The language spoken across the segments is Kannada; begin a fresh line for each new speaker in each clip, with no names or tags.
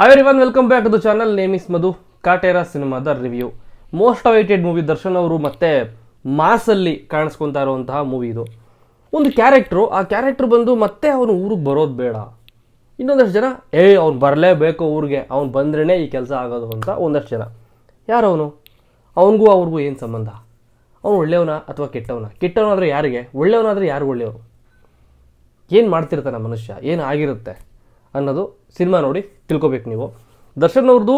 hi everyone, welcome back to the channel name is Madhu Kaatera ಸಿನಿಮಾದ review most awaited movie Darshan ಅವರು ಮತ್ತೆ ಮಾಸಲ್ಲಿ ಕಾಣಿಸ್ಕೊತಾ ಇರುವಂತಹ ಮೂವಿ ಇದು ಒಂದು ಕ್ಯಾರೆಕ್ಟ್ರು ಆ ಕ್ಯಾರೆಕ್ಟ್ರ್ ಬಂದು ಮತ್ತೆ ಅವನು ಊರಿಗೆ ಬರೋದು ಬೇಡ ಇನ್ನೊಂದಷ್ಟು ಜನ ಏ ಅವ್ನು ಬರಲೇಬೇಕು ಊರಿಗೆ ಅವ್ನು ಬಂದ್ರೇ ಈ ಕೆಲಸ ಆಗೋದು ಅಂತ ಒಂದಷ್ಟು ಜನ ಯಾರು ಅವನು ಅವನಿಗೂ ಅವ್ರಿಗೂ ಏನು ಸಂಬಂಧ ಅವನು ಒಳ್ಳೆಯವನ ಅಥವಾ ಕೆಟ್ಟವನ ಕೆಟ್ಟವನಾದರೆ ಯಾರಿಗೆ ಒಳ್ಳೆಯವನಾದರೆ ಯಾರು ಒಳ್ಳೆಯವರು ಏನು ಮಾಡ್ತಿರ್ತಾನೆ ಮನುಷ್ಯ ಏನು ಆಗಿರುತ್ತೆ ಅನ್ನೋದು ಸಿನಿಮಾ ನೋಡಿ ತಿಳ್ಕೊಬೇಕು ನೀವು ದರ್ಶನ್ ಅವ್ರದ್ದು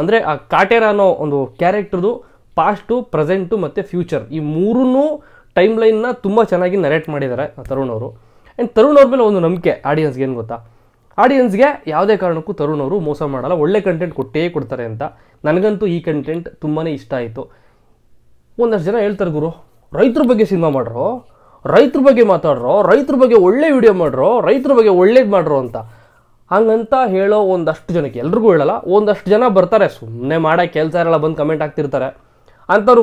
ಅಂದರೆ ಆ ಕಾಟೇರ ಅನ್ನೋ ಒಂದು ಕ್ಯಾರೆಕ್ಟರ್ದು ಪಾಸ್ಟು ಪ್ರೆಸೆಂಟು ಮತ್ತು ಫ್ಯೂಚರ್ ಈ ಮೂರೂ ಟೈಮ್ ಲೈನ್ನ ತುಂಬ ಚೆನ್ನಾಗಿ ನರೇಟ್ ಮಾಡಿದ್ದಾರೆ ತರುಣ್ ಅವರು ಆ್ಯಂಡ್ ತರುಣ್ ಅವ್ರ ಮೇಲೆ ಒಂದು ನಂಬಿಕೆ ಆಡಿಯನ್ಸ್ಗೆ ಏನು ಗೊತ್ತಾ ಆಡಿಯನ್ಸ್ಗೆ ಯಾವುದೇ ಕಾರಣಕ್ಕೂ ತರುಣ್ ಅವರು ಮೋಸ ಮಾಡಲ್ಲ ಒಳ್ಳೆ ಕಂಟೆಂಟ್ ಕೊಟ್ಟೇ ಕೊಡ್ತಾರೆ ಅಂತ ನನಗಂತೂ ಈ ಕಂಟೆಂಟ್ ತುಂಬಾ ಇಷ್ಟ ಆಯಿತು ಒಂದಷ್ಟು ಜನ ಹೇಳ್ತಾರೆ ಗುರು ರೈತರ ಬಗ್ಗೆ ಸಿನಿಮಾ ಮಾಡ್ರೋ ರೈತರ ಬಗ್ಗೆ ಮಾತಾಡ್ರೋ ರೈತರ ಬಗ್ಗೆ ಒಳ್ಳೆ ವಿಡಿಯೋ ಮಾಡ್ರೋ ರೈತರ ಬಗ್ಗೆ ಒಳ್ಳೇದು ಮಾಡ್ರೋ ಅಂತ ಹಂಗಂತ ಹೇಳೋ ಒಂದಷ್ಟು ಜನಕ್ಕೆ ಎಲ್ರಿಗೂ ಹೇಳಲ್ಲ ಒಂದಷ್ಟು ಜನ ಬರ್ತಾರೆ ಸುಮ್ಮನೆ ಮಾಡೋ ಕೆಲಸ ಇರಲ್ಲ ಬಂದು ಕಮೆಂಟ್ ಆಗ್ತಿರ್ತಾರೆ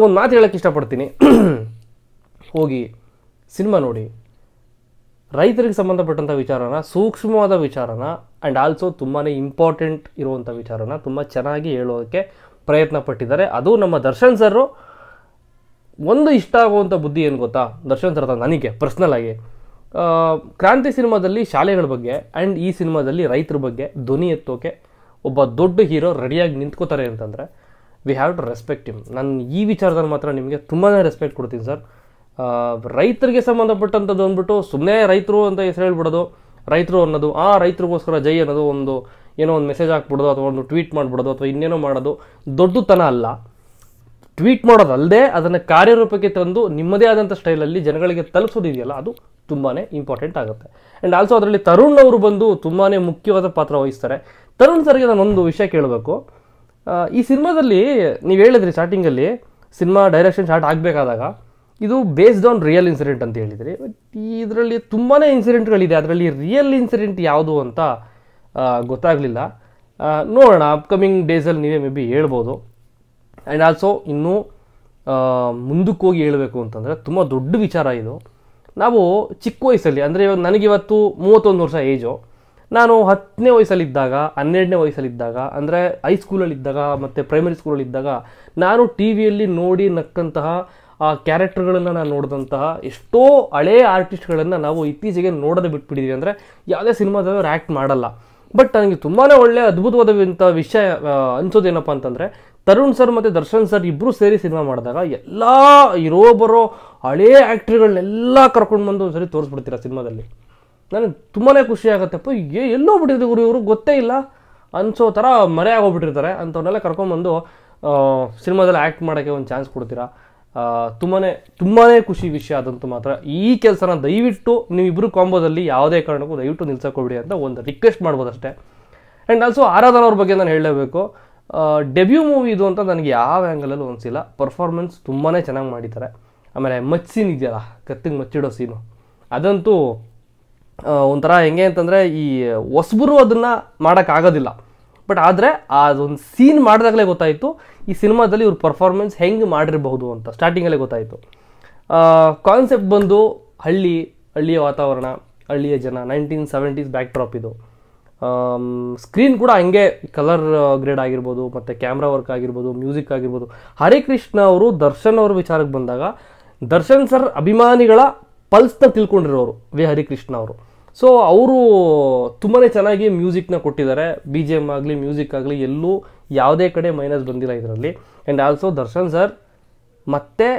ಒಂದು ಮಾತು ಹೇಳೋಕ್ಕೆ ಇಷ್ಟಪಡ್ತೀನಿ ಹೋಗಿ ಸಿನಿಮಾ ನೋಡಿ ರೈತರಿಗೆ ಸಂಬಂಧಪಟ್ಟಂಥ ವಿಚಾರನ ಸೂಕ್ಷ್ಮವಾದ ವಿಚಾರನ ಆ್ಯಂಡ್ ಆಲ್ಸೋ ತುಂಬಾ ಇಂಪಾರ್ಟೆಂಟ್ ಇರುವಂಥ ವಿಚಾರನ ತುಂಬ ಚೆನ್ನಾಗಿ ಹೇಳೋದಕ್ಕೆ ಪ್ರಯತ್ನ ಪಟ್ಟಿದ್ದಾರೆ ಅದು ನಮ್ಮ ದರ್ಶನ್ ಸರ್ ಒಂದು ಇಷ್ಟ ಆಗುವಂಥ ಬುದ್ಧಿ ಏನು ಗೊತ್ತಾ ದರ್ಶನ್ ಸರ್ ನನಗೆ ಪರ್ಸ್ನಲ್ ಆಗಿ ಕ್ರಾಂತಿ ಸಿನಿಮಾದಲ್ಲಿ ಶಾಲೆಗಳ ಬಗ್ಗೆ ಆ್ಯಂಡ್ ಈ ಸಿನಿಮಾದಲ್ಲಿ ರೈತರ ಬಗ್ಗೆ ಧ್ವನಿ ಎತ್ತೋಕೆ ಒಬ್ಬ ದೊಡ್ಡ ಹೀರೋ ರೆಡಿಯಾಗಿ ನಿಂತ್ಕೋತಾರೆ ಅಂತಂದರೆ we have to respect him ನಾನು ಈ ವಿಚಾರದಲ್ಲಿ ಮಾತ್ರ ನಿಮಗೆ ತುಂಬಾ ರೆಸ್ಪೆಕ್ಟ್ ಕೊಡ್ತೀನಿ ಸರ್ ರೈತರಿಗೆ ಸಂಬಂಧಪಟ್ಟಂಥದ್ದು ಅಂದ್ಬಿಟ್ಟು ಸುಮ್ಮನೆ ರೈತರು ಅಂತ ಹೆಸರು ಹೇಳ್ಬಿಡೋದು ರೈತರು ಅನ್ನೋದು ಆ ರೈತರಿಗೋಸ್ಕರ ಜೈ ಅನ್ನೋದು ಒಂದು ಏನೋ ಒಂದು ಮೆಸೇಜ್ ಹಾಕ್ಬಿಡೋದು ಅಥವಾ ಒಂದು ಟ್ವೀಟ್ ಮಾಡಿಬಿಡೋದು ಅಥವಾ ಇನ್ನೇನೋ ಮಾಡೋದು ದೊಡ್ಡತನ ಅಲ್ಲ ಟ್ವೀಟ್ ಮಾಡೋದಲ್ಲದೆ ಅದನ್ನು ಕಾರ್ಯರೂಪಕ್ಕೆ ತಂದು ನಿಮ್ಮದೇ ಆದಂಥ ಸ್ಟೈಲಲ್ಲಿ ಜನಗಳಿಗೆ ತಲುಪಿಸೋದಿದೆಯಲ್ಲ ಅದು ತುಂಬಾ ಇಂಪಾರ್ಟೆಂಟ್ ಆಗುತ್ತೆ ಆ್ಯಂಡ್ ಆಲ್ಸೋ ಅದರಲ್ಲಿ ತರುಣ್ ಅವರು ಬಂದು ತುಂಬಾ ಮುಖ್ಯವಾದ ಪಾತ್ರ ವಹಿಸ್ತಾರೆ ತರುಣ್ ಸರ್ಗೆ ನಾನೊಂದು ವಿಷಯ ಕೇಳಬೇಕು ಈ ಸಿನಿಮಾದಲ್ಲಿ ನೀವು ಹೇಳಿದ್ರಿ ಸ್ಟಾರ್ಟಿಂಗಲ್ಲಿ ಸಿನಿಮಾ ಡೈರೆಕ್ಷನ್ ಸ್ಟಾರ್ಟ್ ಆಗಬೇಕಾದಾಗ ಇದು ಬೇಸ್ಡ್ ಆನ್ ರಿಯಲ್ ಇನ್ಸಿಡೆಂಟ್ ಅಂತ ಹೇಳಿದ್ರಿ ಇದರಲ್ಲಿ ತುಂಬಾ ಇನ್ಸಿಡೆಂಟ್ಗಳಿದೆ ಅದರಲ್ಲಿ ರಿಯಲ್ ಇನ್ಸಿಡೆಂಟ್ ಯಾವುದು ಅಂತ ಗೊತ್ತಾಗಲಿಲ್ಲ ನೋಡೋಣ ಅಪ್ಕಮಿಂಗ್ ಡೇಸಲ್ಲಿ ನೀವೇ ಮೇ ಬಿ ಹೇಳ್ಬೋದು ಆ್ಯಂಡ್ ಆಲ್ಸೋ ಇನ್ನೂ ಮುಂದಕ್ಕೆ ಹೋಗಿ ಹೇಳಬೇಕು ಅಂತಂದರೆ ತುಂಬ ದೊಡ್ಡ ವಿಚಾರ ಇದು ನಾವು ಚಿಕ್ಕ ವಯಸ್ಸಲ್ಲಿ ಅಂದರೆ ಇವಾಗ ನನಗಿವತ್ತು ಮೂವತ್ತೊಂದು ವರ್ಷ ಏಜು ನಾನು ಹತ್ತನೇ ವಯಸ್ಸಲ್ಲಿದ್ದಾಗ ಹನ್ನೆರಡನೇ ವಯಸ್ಸಲ್ಲಿದ್ದಾಗ ಅಂದರೆ ಹೈಸ್ಕೂಲಲ್ಲಿದ್ದಾಗ ಮತ್ತು ಪ್ರೈಮರಿ ಸ್ಕೂಲಲ್ಲಿದ್ದಾಗ ನಾನು ಟಿ ವಿಯಲ್ಲಿ ನೋಡಿ ನಕ್ಕಂತಹ ಆ ಕ್ಯಾರೆಕ್ಟರ್ಗಳನ್ನು ನಾನು ನೋಡಿದಂತಹ ಎಷ್ಟೋ ಹಳೇ ಆರ್ಟಿಸ್ಟ್ಗಳನ್ನು ನಾವು ಇತ್ತೀಚೆಗೆ ನೋಡದೆ ಬಿಟ್ಬಿಟ್ಟಿದ್ದೀವಿ ಅಂದರೆ ಯಾವುದೇ ಸಿನಿಮಾದಲ್ಲಿ ಆ್ಯಕ್ಟ್ ಮಾಡಲ್ಲ ಬಟ್ ನನಗೆ ತುಂಬಾ ಒಳ್ಳೆಯ ಅದ್ಭುತವಾದಂಥ ವಿಷಯ ಅನಿಸೋದೇನಪ್ಪ ಅಂತಂದರೆ ತರುಣ್ ಸರ್ ಮತ್ತು ದರ್ಶನ್ ಸರ್ ಇಬ್ಬರು ಸೇರಿ ಸಿನಿಮಾ ಮಾಡಿದಾಗ ಎಲ್ಲ ಇರೋ ಬರೋ ಹಳೇ ಆ್ಯಕ್ಟ್ರಿಗಳನ್ನೆಲ್ಲ ಕರ್ಕೊಂಡು ಬಂದು ಸರಿ ತೋರಿಸ್ಬಿಡ್ತೀರಾ ಸಿನಿಮಾದಲ್ಲಿ ನನಗೆ ತುಂಬಾ ಖುಷಿ ಆಗುತ್ತಪ್ಪ ಏ ಎಲ್ಲೋ ಗುರು ಇವರು ಗೊತ್ತೇ ಇಲ್ಲ ಅನಿಸೋ ಥರ ಆಗೋಗ್ಬಿಟ್ಟಿರ್ತಾರೆ ಅಂಥವ್ರನ್ನೆಲ್ಲ ಕರ್ಕೊಂಡ್ಬಂದು ಸಿನಿಮಾದಲ್ಲಿ ಆ್ಯಕ್ಟ್ ಮಾಡೋಕ್ಕೆ ಒಂದು ಚಾನ್ಸ್ ಕೊಡ್ತೀರಾ ತುಂಬಾ ತುಂಬಾ ಖುಷಿ ವಿಷಯ ಆದಂತೂ ಮಾತ್ರ ಈ ಕೆಲಸನ ದಯವಿಟ್ಟು ನೀವಿಬ್ಬರು ಕಾಂಬೋದಲ್ಲಿ ಯಾವುದೇ ಕಾರಣಕ್ಕೂ ದಯವಿಟ್ಟು ನಿಲ್ಸೋಕೊಬಿಡಿ ಅಂತ ಒಂದು ರಿಕ್ವೆಸ್ಟ್ ಮಾಡ್ಬೋದಷ್ಟೇ ಆ್ಯಂಡ್ ಆಲ್ಸೋ ಆರಾಧನವ್ರ ಬಗ್ಗೆ ನಾನು ಹೇಳಲೇಬೇಕು ಡೆಬ್ಯೂ ಮೂವಿ ಇದು ಅಂತ ನನಗೆ ಯಾವ ಆ್ಯಂಗಲಲ್ಲೂ ಅನಿಸಿಲ್ಲ ಪರ್ಫಾರ್ಮೆನ್ಸ್ ತುಂಬಾ ಚೆನ್ನಾಗಿ ಮಾಡಿದ್ದಾರೆ ಆಮೇಲೆ ಮಚ್ ಸೀನ್ ಇದೆಯಲ್ಲ ಕತ್ತಿಗೆ ಮಚ್ಚಿಡೋ ಸೀನು ಅದಂತೂ ಒಂಥರ ಹೆಂಗೆ ಅಂತಂದರೆ ಈ ಹೊಸಬರು ಅದನ್ನು ಮಾಡೋಕ್ಕಾಗೋದಿಲ್ಲ ಬಟ್ ಆದರೆ ಅದೊಂದು ಸೀನ್ ಮಾಡಿದಾಗಲೇ ಗೊತ್ತಾಯಿತು ಈ ಸಿನಿಮಾದಲ್ಲಿ ಇವ್ರ ಪರ್ಫಾರ್ಮೆನ್ಸ್ ಹೆಂಗೆ ಮಾಡಿರಬಹುದು ಅಂತ ಸ್ಟಾರ್ಟಿಂಗಲ್ಲೇ ಗೊತ್ತಾಯಿತು ಕಾನ್ಸೆಪ್ಟ್ ಬಂದು ಹಳ್ಳಿ ಹಳ್ಳಿಯ ವಾತಾವರಣ ಹಳ್ಳಿಯ ಜನ ನೈನ್ಟೀನ್ ಸೆವೆಂಟೀಸ್ ಬ್ಯಾಕ್ ಡ್ರಾಪ್ ಇದು ಸ್ಕ್ರೀನ್ ಕೂಡ ಹಂಗೆ ಕಲರ್ ಗ್ರೇಡ್ ಆಗಿರ್ಬೋದು ಮತ್ತು ಕ್ಯಾಮ್ರಾ ವರ್ಕ್ ಆಗಿರ್ಬೋದು ಮ್ಯೂಸಿಕ್ ಆಗಿರ್ಬೋದು ಹರಿಕೃಷ್ಣ ಅವರು ದರ್ಶನ್ ಅವರ ವಿಚಾರಕ್ಕೆ ಬಂದಾಗ ದರ್ಶನ್ ಸರ್ ಅಭಿಮಾನಿಗಳ ಪಲ್ಸ್ನ ತಿಳ್ಕೊಂಡಿರೋರು ವಿ ಹರಿಕೃಷ್ಣ ಅವರು ಸೊ ಅವರು ತುಂಬಾ ಚೆನ್ನಾಗಿ ಮ್ಯೂಸಿಕ್ನ ಕೊಟ್ಟಿದ್ದಾರೆ ಬಿ ಜಿ ಎಮ್ ಆಗಲಿ ಮ್ಯೂಸಿಕ್ ಆಗಲಿ ಎಲ್ಲೂ ಯಾವುದೇ ಕಡೆ ಮೈನಸ್ ಬಂದಿಲ್ಲ ಇದರಲ್ಲಿ ಆ್ಯಂಡ್ ಆಲ್ಸೋ ದರ್ಶನ್ ಸರ್ ಮತ್ತೆ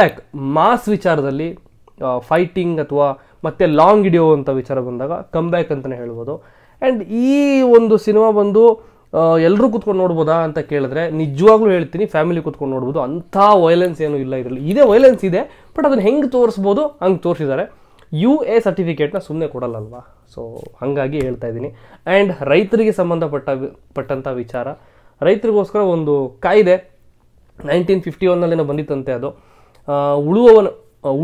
ಬ್ಯಾಕ್ ಮಾಸ್ ವಿಚಾರದಲ್ಲಿ ಫೈಟಿಂಗ್ ಅಥವಾ ಮತ್ತೆ ಲಾಂಗ್ ಹಿಡಿಯೋ ಅಂತ ವಿಚಾರ ಬಂದಾಗ ಬ್ಯಾಕ್ ಅಂತಲೇ ಹೇಳ್ಬೋದು ಆ್ಯಂಡ್ ಈ ಒಂದು ಸಿನಿಮಾ ಬಂದು ಎಲ್ಲರೂ ಕೂತ್ಕೊಂಡು ನೋಡ್ಬೋದಾ ಅಂತ ಕೇಳಿದ್ರೆ ನಿಜವಾಗ್ಲೂ ಹೇಳ್ತೀನಿ ಫ್ಯಾಮಿಲಿ ಕೂತ್ಕೊಂಡು ನೋಡ್ಬೋದು ಅಂಥ ವೈಲೆನ್ಸ್ ಏನೂ ಇಲ್ಲ ಇದರಲ್ಲಿ ಇದೇ ವೈಲೆನ್ಸ್ ಇದೆ ಬಟ್ ಅದನ್ನು ಹೆಂಗೆ ತೋರಿಸ್ಬೋದು ಹಂಗೆ ತೋರಿಸಿದ್ದಾರೆ ಯು ಎ ಸರ್ಟಿಫಿಕೇಟ್ನ ಸುಮ್ಮನೆ ಕೊಡಲ್ಲಲ್ವಾ ಸೊ ಹಾಗಾಗಿ ಹೇಳ್ತಾ ಇದ್ದೀನಿ ಆ್ಯಂಡ್ ರೈತರಿಗೆ ಸಂಬಂಧಪಟ್ಟ ಪಟ್ಟಂಥ ವಿಚಾರ ರೈತರಿಗೋಸ್ಕರ ಒಂದು ಕಾಯ್ದೆ ನೈನ್ಟೀನ್ ಫಿಫ್ಟಿ ಒನ್ನಲ್ಲೇನೋ ಬಂದಿತ್ತಂತೆ ಅದು ಉಳುವವನು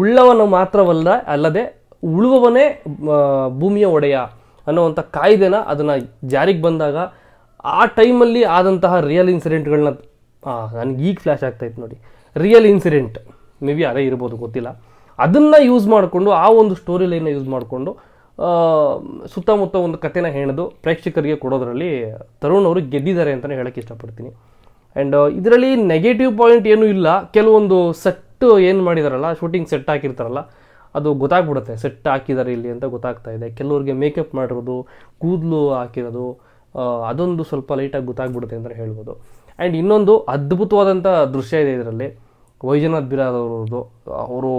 ಉಳ್ಳವನು ಮಾತ್ರವಲ್ಲ ಅಲ್ಲದೆ ಉಳುವವನೇ ಭೂಮಿಯ ಒಡೆಯ ಅನ್ನೋವಂಥ ಕಾಯ್ದೆನ ಅದನ್ನು ಜಾರಿಗೆ ಬಂದಾಗ ಆ ಟೈಮಲ್ಲಿ ಆದಂತಹ ರಿಯಲ್ ಇನ್ಸಿಡೆಂಟ್ಗಳನ್ನ ನನಗೆ ಈಗ ಫ್ಲ್ಯಾಶ್ ಆಗ್ತಾಯಿತ್ತು ನೋಡಿ ರಿಯಲ್ ಇನ್ಸಿಡೆಂಟ್ ಮೇ ಬಿ ಅದೇ ಇರ್ಬೋದು ಗೊತ್ತಿಲ್ಲ ಅದನ್ನು ಯೂಸ್ ಮಾಡಿಕೊಂಡು ಆ ಒಂದು ಸ್ಟೋರಿ ಲೈನ್ನ ಯೂಸ್ ಮಾಡಿಕೊಂಡು ಸುತ್ತಮುತ್ತ ಒಂದು ಕಥೆನ ಹೇಳೋದು ಪ್ರೇಕ್ಷಕರಿಗೆ ಕೊಡೋದರಲ್ಲಿ ತರುಣ್ ಅವರು ಗೆದ್ದಿದ್ದಾರೆ ಅಂತಲೇ ಹೇಳೋಕ್ಕೆ ಇಷ್ಟಪಡ್ತೀನಿ ಆ್ಯಂಡ್ ಇದರಲ್ಲಿ ನೆಗೆಟಿವ್ ಪಾಯಿಂಟ್ ಏನೂ ಇಲ್ಲ ಕೆಲವೊಂದು ಸೆಟ್ ಏನು ಮಾಡಿದಾರಲ್ಲ ಶೂಟಿಂಗ್ ಸೆಟ್ ಹಾಕಿರ್ತಾರಲ್ಲ ಅದು ಗೊತ್ತಾಗ್ಬಿಡುತ್ತೆ ಸೆಟ್ ಹಾಕಿದ್ದಾರೆ ಇಲ್ಲಿ ಅಂತ ಗೊತ್ತಾಗ್ತಾ ಇದೆ ಕೆಲವ್ರಿಗೆ ಮೇಕಪ್ ಮಾಡಿರೋದು ಕೂದಲು ಹಾಕಿರೋದು ಅದೊಂದು ಸ್ವಲ್ಪ ಲೈಟಾಗಿ ಗೊತ್ತಾಗ್ಬಿಡುತ್ತೆ ಅಂತ ಹೇಳ್ಬೋದು ಆ್ಯಂಡ್ ಇನ್ನೊಂದು ಅದ್ಭುತವಾದಂಥ ದೃಶ್ಯ ಇದೆ ಇದರಲ್ಲಿ ವೈಜನಾಥ್ ಬಿರಾದ್ ಅವರು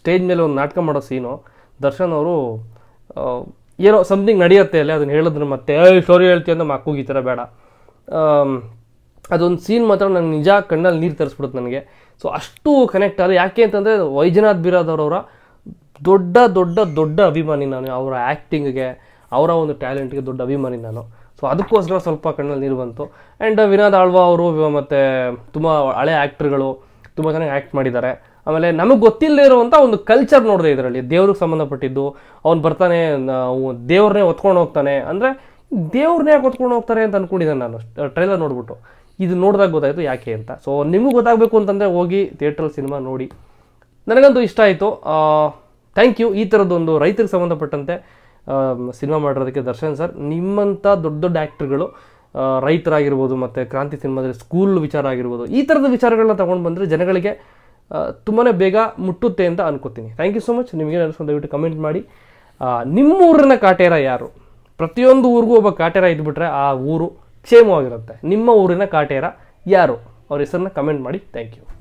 ಸ್ಟೇಜ್ ಮೇಲೆ ಒಂದು ನಾಟಕ ಮಾಡೋ ಸೀನು ದರ್ಶನ್ ಅವರು ಏನೋ ಸಮ್ಥಿಂಗ್ ನಡೆಯುತ್ತೆ ಅಲ್ಲಿ ಅದನ್ನು ಹೇಳಿದ್ರೆ ಮತ್ತೆ ಸ್ಟೋರಿ ಹೇಳ್ತೀವಿ ಅಂತ ಮಕ್ಕೂಗಿ ಥರ ಬೇಡ ಅದೊಂದು ಸೀನ್ ಮಾತ್ರ ನಂಗೆ ನಿಜ ಕಣ್ಣಲ್ಲಿ ನೀರು ತರಿಸ್ಬಿಡುತ್ತೆ ನನಗೆ ಸೊ ಅಷ್ಟು ಕನೆಕ್ಟ್ ಆದರೆ ಯಾಕೆ ಅಂತಂದರೆ ವೈಜನಾಥ್ ಬಿರಾದವ್ರವರ ದೊಡ್ಡ ದೊಡ್ಡ ದೊಡ್ಡ ಅಭಿಮಾನಿ ನಾನು ಅವರ ಆ್ಯಕ್ಟಿಂಗ್ಗೆ ಅವರ ಒಂದು ಟ್ಯಾಲೆಂಟ್ಗೆ ದೊಡ್ಡ ಅಭಿಮಾನಿ ನಾನು ಸೊ ಅದಕ್ಕೋಸ್ಕರ ಸ್ವಲ್ಪ ಕಣ್ಣಲ್ಲಿ ನೀರು ಬಂತು ಆ್ಯಂಡ್ ವಿನೋದ್ ಆಳ್ವಾ ಅವರು ಮತ್ತು ತುಂಬ ಹಳೆ ಆ್ಯಕ್ಟ್ರುಗಳು ತುಂಬ ಚೆನ್ನಾಗಿ ಆ್ಯಕ್ಟ್ ಮಾಡಿದ್ದಾರೆ ಆಮೇಲೆ ನಮಗೆ ಗೊತ್ತಿಲ್ಲದೆ ಇರುವಂಥ ಒಂದು ಕಲ್ಚರ್ ನೋಡಿದೆ ಇದರಲ್ಲಿ ದೇವ್ರಿಗೆ ಸಂಬಂಧಪಟ್ಟಿದ್ದು ಅವ್ನು ಬರ್ತಾನೆ ದೇವ್ರನ್ನೇ ಹೊತ್ಕೊಂಡು ಹೋಗ್ತಾನೆ ಅಂದರೆ ದೇವ್ರನ್ನೇ ಹೊತ್ಕೊಂಡು ಹೋಗ್ತಾರೆ ಅಂತ ಅಂದ್ಕೊಂಡಿದ್ದೆ ನಾನು ಟ್ರೈಲರ್ ನೋಡ್ಬಿಟ್ಟು ಇದು ನೋಡಿದಾಗ ಗೊತ್ತಾಯಿತು ಯಾಕೆ ಅಂತ ಸೊ ನಿಮಗೂ ಗೊತ್ತಾಗಬೇಕು ಅಂತಂದರೆ ಹೋಗಿ ಥಿಯೇಟ್ರಲ್ಲಿ ಸಿನಿಮಾ ನೋಡಿ ನನಗಂತೂ ಇಷ್ಟ ಆಯಿತು ಥ್ಯಾಂಕ್ ಯು ಈ ಥರದ್ದೊಂದು ರೈತರಿಗೆ ಸಂಬಂಧಪಟ್ಟಂತೆ ಸಿನಿಮಾ ಮಾಡಿರೋದಕ್ಕೆ ದರ್ಶನ್ ಸರ್ ನಿಮ್ಮಂಥ ದೊಡ್ಡ ದೊಡ್ಡ ಆ್ಯಕ್ಟ್ರುಗಳು ರೈತರಾಗಿರ್ಬೋದು ಮತ್ತು ಕ್ರಾಂತಿ ಸಿನಿಮಾದಲ್ಲಿ ಸ್ಕೂಲ್ ವಿಚಾರ ಆಗಿರ್ಬೋದು ಈ ಥರದ ವಿಚಾರಗಳನ್ನ ತೊಗೊಂಡು ಬಂದರೆ ಜನಗಳಿಗೆ ತುಂಬಾ ಬೇಗ ಮುಟ್ಟುತ್ತೆ ಅಂತ ಅನ್ಕೋತೀನಿ ಥ್ಯಾಂಕ್ ಯು ಸೊ ಮಚ್ ನಿಮಗೆ ಅನಿಸ್ಕೊಂಡು ದಯವಿಟ್ಟು ಕಮೆಂಟ್ ಮಾಡಿ ನಿಮ್ಮ ಊರಿನ ಕಾಟೇರ ಯಾರು ಪ್ರತಿಯೊಂದು ಊರಿಗೂ ಒಬ್ಬ ಕಾಟೇರ ಇದ್ಬಿಟ್ರೆ ಆ ಊರು ಕ್ಷೇಮವಾಗಿರುತ್ತೆ ನಿಮ್ಮ ಊರಿನ ಕಾಟೇರ ಯಾರು ಅವ್ರ ಹೆಸರನ್ನ ಕಮೆಂಟ್ ಮಾಡಿ ಥ್ಯಾಂಕ್ ಯು